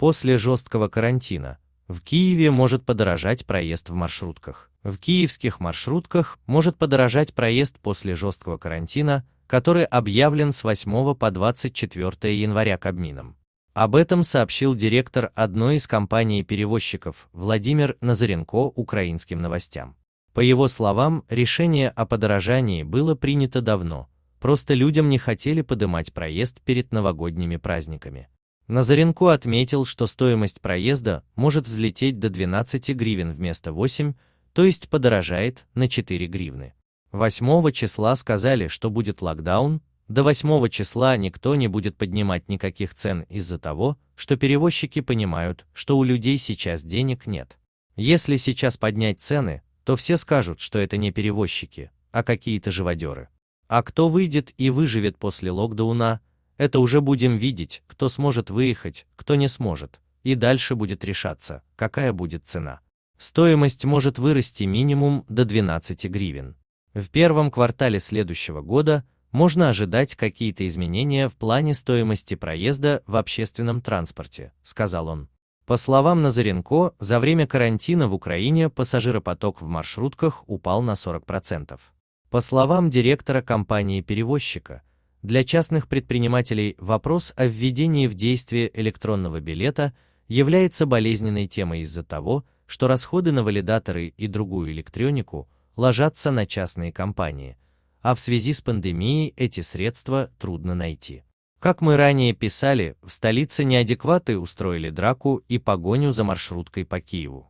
После жесткого карантина в Киеве может подорожать проезд в маршрутках. В киевских маршрутках может подорожать проезд после жесткого карантина, который объявлен с 8 по 24 января Кабмином. Об этом сообщил директор одной из компаний-перевозчиков Владимир Назаренко украинским новостям. По его словам, решение о подорожании было принято давно, просто людям не хотели подымать проезд перед новогодними праздниками. Назаренко отметил, что стоимость проезда может взлететь до 12 гривен вместо 8, то есть подорожает на 4 гривны. 8 числа сказали, что будет локдаун, до 8 числа никто не будет поднимать никаких цен из-за того, что перевозчики понимают, что у людей сейчас денег нет. Если сейчас поднять цены, то все скажут, что это не перевозчики, а какие-то живодеры. А кто выйдет и выживет после локдауна, это уже будем видеть, кто сможет выехать, кто не сможет, и дальше будет решаться, какая будет цена. Стоимость может вырасти минимум до 12 гривен. В первом квартале следующего года можно ожидать какие-то изменения в плане стоимости проезда в общественном транспорте, сказал он. По словам Назаренко, за время карантина в Украине пассажиропоток в маршрутках упал на 40%. По словам директора компании-перевозчика, для частных предпринимателей вопрос о введении в действие электронного билета является болезненной темой из-за того, что расходы на валидаторы и другую электронику ложатся на частные компании, а в связи с пандемией эти средства трудно найти. Как мы ранее писали, в столице неадекваты устроили драку и погоню за маршруткой по Киеву.